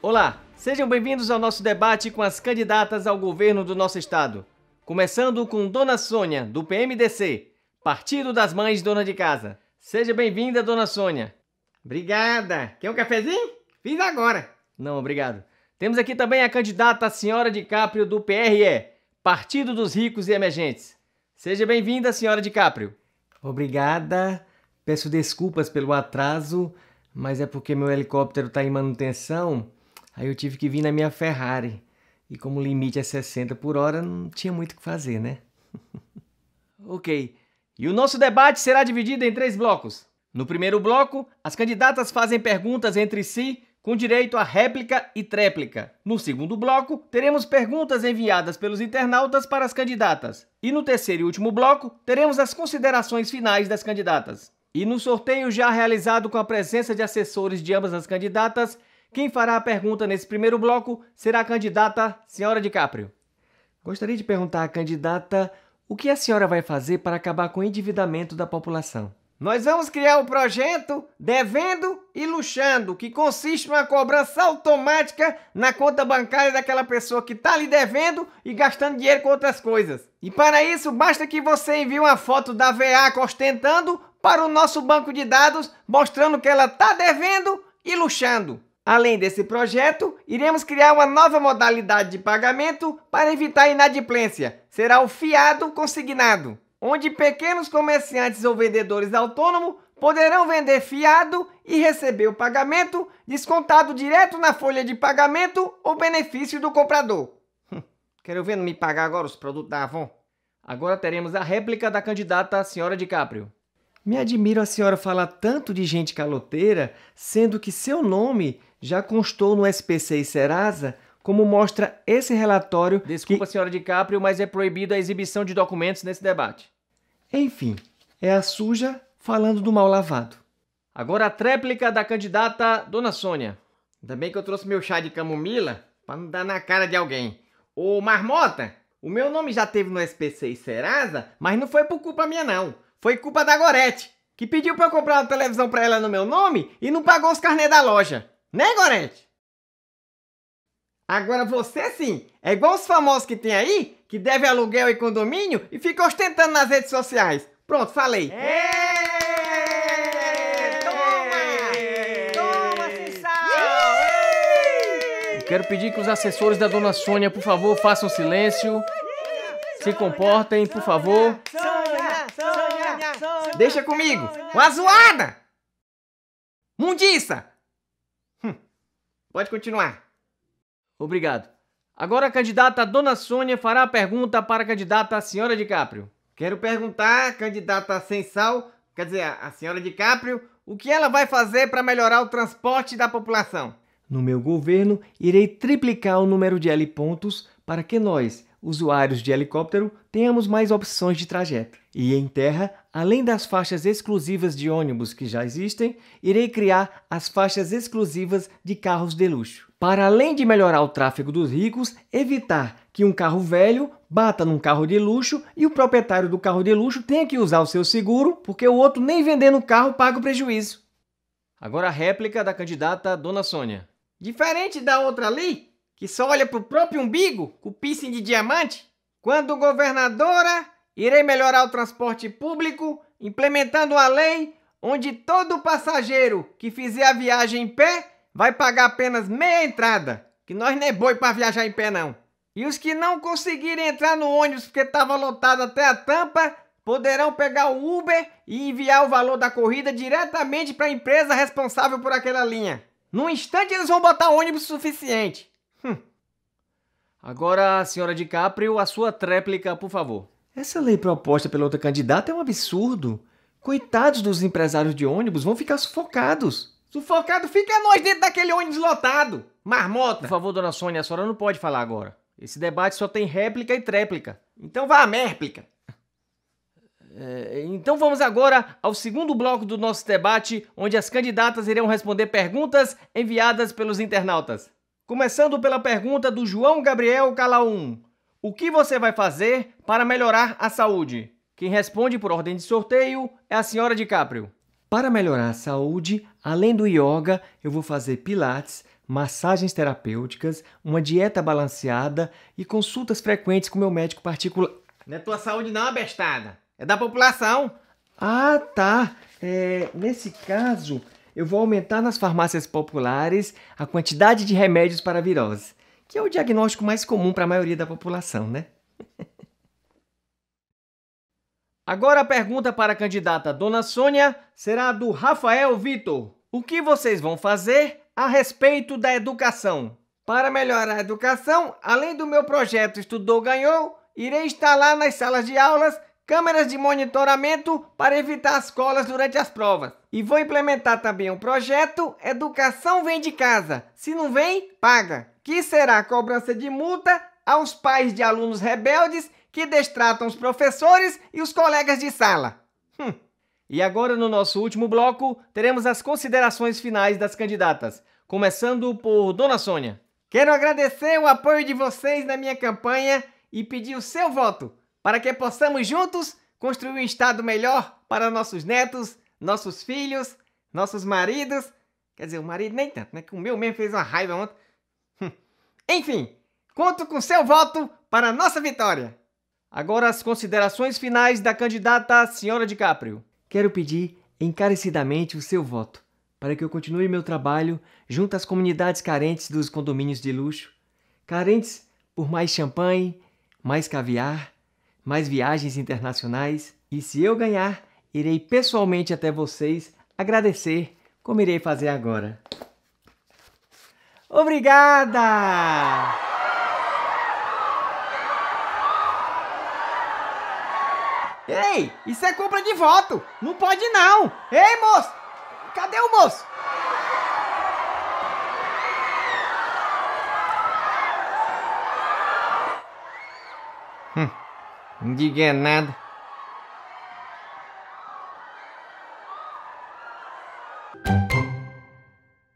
Olá, sejam bem-vindos ao nosso debate com as candidatas ao governo do nosso estado. Começando com Dona Sônia, do PMDC, Partido das Mães Dona de Casa. Seja bem-vinda, Dona Sônia. Obrigada. Quer um cafezinho? Fiz agora. Não, obrigado. Temos aqui também a candidata senhora de Caprio do PRE, Partido dos Ricos e Emergentes. Seja bem-vinda, senhora DiCaprio. Obrigada. Peço desculpas pelo atraso, mas é porque meu helicóptero está em manutenção, aí eu tive que vir na minha Ferrari. E como o limite é 60 por hora, não tinha muito o que fazer, né? ok. E o nosso debate será dividido em três blocos. No primeiro bloco, as candidatas fazem perguntas entre si com direito a réplica e tréplica. No segundo bloco, teremos perguntas enviadas pelos internautas para as candidatas. E no terceiro e último bloco, teremos as considerações finais das candidatas. E no sorteio já realizado com a presença de assessores de ambas as candidatas, quem fará a pergunta nesse primeiro bloco será a candidata Senhora de Caprio. Gostaria de perguntar à candidata o que a senhora vai fazer para acabar com o endividamento da população. Nós vamos criar o projeto Devendo e Luxando, que consiste numa cobrança automática na conta bancária daquela pessoa que está lhe devendo e gastando dinheiro com outras coisas. E para isso, basta que você envie uma foto da VA ostentando para o nosso banco de dados, mostrando que ela está devendo e luxando. Além desse projeto, iremos criar uma nova modalidade de pagamento para evitar inadimplência. Será o fiado consignado onde pequenos comerciantes ou vendedores autônomos poderão vender fiado e receber o pagamento descontado direto na folha de pagamento ou benefício do comprador. Hum, quero ver não me pagar agora os produtos da Avon. Agora teremos a réplica da candidata à senhora DiCaprio. Me admiro a senhora falar tanto de gente caloteira, sendo que seu nome já constou no SPC e Serasa, como mostra esse relatório. Desculpa, que... senhora DiCaprio, mas é proibida a exibição de documentos nesse debate. Enfim, é a suja falando do mal lavado. Agora a tréplica da candidata Dona Sônia. Ainda bem que eu trouxe meu chá de camomila para não dar na cara de alguém. Ô Marmota, o meu nome já teve no SPC e Serasa, mas não foi por culpa minha não. Foi culpa da Gorete, que pediu para eu comprar uma televisão para ela no meu nome e não pagou os carnês da loja. Né, Gorete? Agora você sim, é igual os famosos que tem aí, que deve aluguel e condomínio e fica ostentando nas redes sociais. Pronto, falei. toma! Toma, Eu quero pedir que os assessores da dona Sônia, por favor, façam silêncio. Se comportem, por favor. Sônia, Sônia, Deixa comigo. Uma zoada! Mundiça! Hum. Pode continuar. Obrigado. Agora a candidata Dona Sônia fará a pergunta para a candidata Senhora DiCaprio. Quero perguntar, candidata sem sal, quer dizer, a Senhora DiCaprio, o que ela vai fazer para melhorar o transporte da população? No meu governo, irei triplicar o número de helipontos para que nós, usuários de helicóptero, tenhamos mais opções de trajeto. E em terra, além das faixas exclusivas de ônibus que já existem, irei criar as faixas exclusivas de carros de luxo para além de melhorar o tráfego dos ricos, evitar que um carro velho bata num carro de luxo e o proprietário do carro de luxo tenha que usar o seu seguro, porque o outro nem vendendo o carro paga o prejuízo. Agora a réplica da candidata Dona Sônia. Diferente da outra ali, que só olha pro próprio umbigo, com piercing de diamante, quando governadora, irei melhorar o transporte público, implementando a lei onde todo passageiro que fizer a viagem em pé vai pagar apenas meia entrada, que nós não é boi para viajar em pé não. E os que não conseguirem entrar no ônibus porque estava lotado até a tampa, poderão pegar o Uber e enviar o valor da corrida diretamente para a empresa responsável por aquela linha. Num instante eles vão botar ônibus suficiente. Hum. Agora, senhora DiCaprio, a sua tréplica, por favor. Essa lei proposta pela outra candidata é um absurdo. Coitados dos empresários de ônibus, vão ficar sufocados. Sufocado fica nós dentro daquele ônibus lotado. Marmota. Por favor, dona Sônia, a senhora não pode falar agora. Esse debate só tem réplica e tréplica. Então vá à mérplica. É, então vamos agora ao segundo bloco do nosso debate, onde as candidatas irão responder perguntas enviadas pelos internautas. Começando pela pergunta do João Gabriel Calaum. O que você vai fazer para melhorar a saúde? Quem responde por ordem de sorteio é a senhora de Caprio. Para melhorar a saúde, além do yoga, eu vou fazer pilates, massagens terapêuticas, uma dieta balanceada e consultas frequentes com meu médico particular. Não é tua saúde não, bestada. É da população. Ah, tá. É, nesse caso, eu vou aumentar nas farmácias populares a quantidade de remédios para virose, que é o diagnóstico mais comum para a maioria da população, né? Agora a pergunta para a candidata Dona Sônia será do Rafael Vitor. O que vocês vão fazer a respeito da educação? Para melhorar a educação, além do meu projeto Estudou Ganhou, irei instalar nas salas de aulas câmeras de monitoramento para evitar as colas durante as provas. E vou implementar também um projeto Educação Vem de Casa. Se não vem, paga. Que será a cobrança de multa aos pais de alunos rebeldes que destratam os professores e os colegas de sala. Hum. E agora, no nosso último bloco, teremos as considerações finais das candidatas, começando por Dona Sônia. Quero agradecer o apoio de vocês na minha campanha e pedir o seu voto para que possamos juntos construir um Estado melhor para nossos netos, nossos filhos, nossos maridos. Quer dizer, o marido nem tanto, né? Que o meu mesmo fez uma raiva ontem. Hum. Enfim, conto com seu voto para a nossa vitória! Agora as considerações finais da candidata senhora DiCaprio. Quero pedir encarecidamente o seu voto para que eu continue meu trabalho junto às comunidades carentes dos condomínios de luxo, carentes por mais champanhe, mais caviar, mais viagens internacionais. E se eu ganhar, irei pessoalmente até vocês agradecer, como irei fazer agora. Obrigada! Ei, isso é compra de voto! Não pode não! Ei, moço! Cadê o moço? Hum, não diga nada.